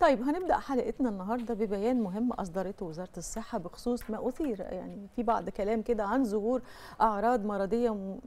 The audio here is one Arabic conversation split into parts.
طيب هنبدا حلقتنا النهارده ببيان مهم اصدرته وزاره الصحه بخصوص ما اثير يعني في بعض كلام كده عن ظهور اعراض مرضيه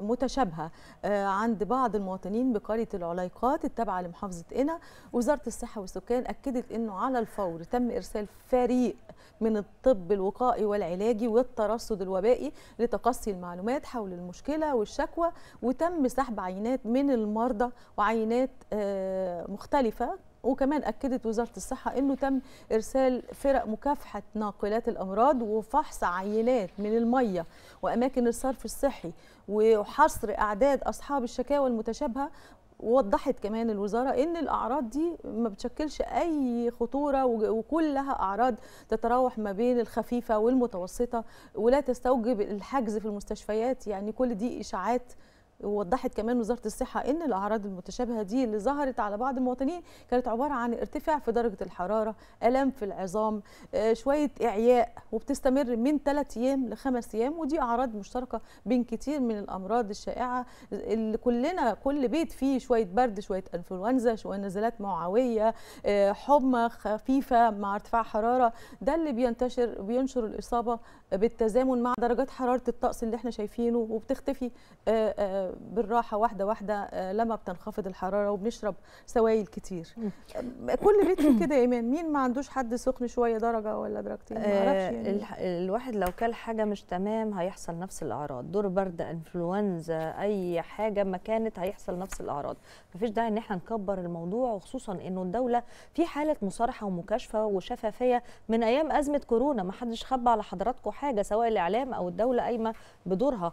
متشابهه آه، عند بعض المواطنين بقريه العليقات التابعه لمحافظه قنا وزاره الصحه والسكان اكدت انه على الفور تم ارسال فريق من الطب الوقائي والعلاجي والترصد الوبائي لتقصي المعلومات حول المشكله والشكوى وتم سحب عينات من المرضى وعينات آه، مختلفه وكمان اكدت وزاره الصحه انه تم ارسال فرق مكافحه ناقلات الامراض وفحص عينات من الميه واماكن الصرف الصحي وحصر اعداد اصحاب الشكاوى المتشابهه ووضحت كمان الوزارة أن الأعراض دي ما بتشكلش أي خطورة وكلها أعراض تتراوح ما بين الخفيفة والمتوسطة ولا تستوجب الحجز في المستشفيات يعني كل دي إشاعات ووضحت كمان وزاره الصحه ان الاعراض المتشابهه دي اللي ظهرت على بعض المواطنين كانت عباره عن ارتفاع في درجه الحراره، الم في العظام، آه، شويه اعياء وبتستمر من 3 ايام لخمس ايام ودي اعراض مشتركه بين كتير من الامراض الشائعه اللي كلنا كل بيت فيه شويه برد، شويه انفلونزا، شويه نزلات معويه، آه، حمى خفيفه مع ارتفاع حراره، ده اللي بينتشر بينشر الاصابه بالتزامن مع درجات حراره الطقس اللي احنا شايفينه وبتختفي آه، بالراحه واحده واحده آه، لما بتنخفض الحراره وبنشرب سوائل كتير آه، كل رتم كده يا ايمان مين ما عندوش حد سخن شويه درجه ولا درجتين آه، يعني. الواحد لو كل حاجه مش تمام هيحصل نفس الاعراض دور برد انفلونزا اي حاجه ما كانت هيحصل نفس الاعراض مفيش داعي ان احنا نكبر الموضوع وخصوصا انه الدوله في حاله مصارحه ومكاشفه وشفافيه من ايام ازمه كورونا ما حدش خبى على حضراتكم حاجه سواء الاعلام او الدوله قايمه بدورها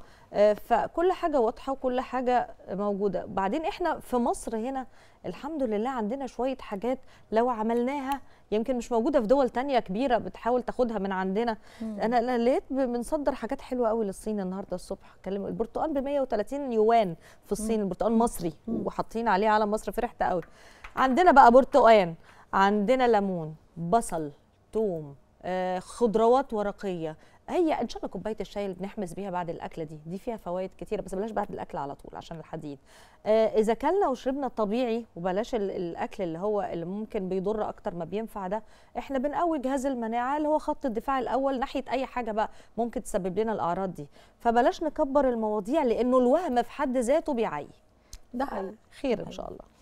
فكل حاجه واضحه وكل كل حاجه موجوده بعدين احنا في مصر هنا الحمد لله عندنا شويه حاجات لو عملناها يمكن مش موجوده في دول تانية كبيره بتحاول تاخدها من عندنا مم. انا انا لقيت بنصدر حاجات حلوه قوي للصين النهارده الصبح كلم البرتقال ب 130 يوان في الصين البرتقال مصري وحاطين عليه علم مصر فرحت قوي عندنا بقى برتقان عندنا ليمون بصل توم آه، خضروات ورقيه هي ان شاء الله كوبايه الشاي اللي بنحمس بيها بعد الاكله دي دي فيها فوائد كتيره بس بلاش بعد الاكل على طول عشان الحديد آه اذا كلنا وشربنا طبيعي وبلاش الاكل اللي هو اللي ممكن بيضر اكتر ما بينفع ده احنا بنقوي جهاز المناعه اللي هو خط الدفاع الاول ناحيه اي حاجه بقى ممكن تسبب لنا الاعراض دي فبلاش نكبر المواضيع لانه الوهم في حد ذاته بيعي ده حقيقي خير ان شاء الله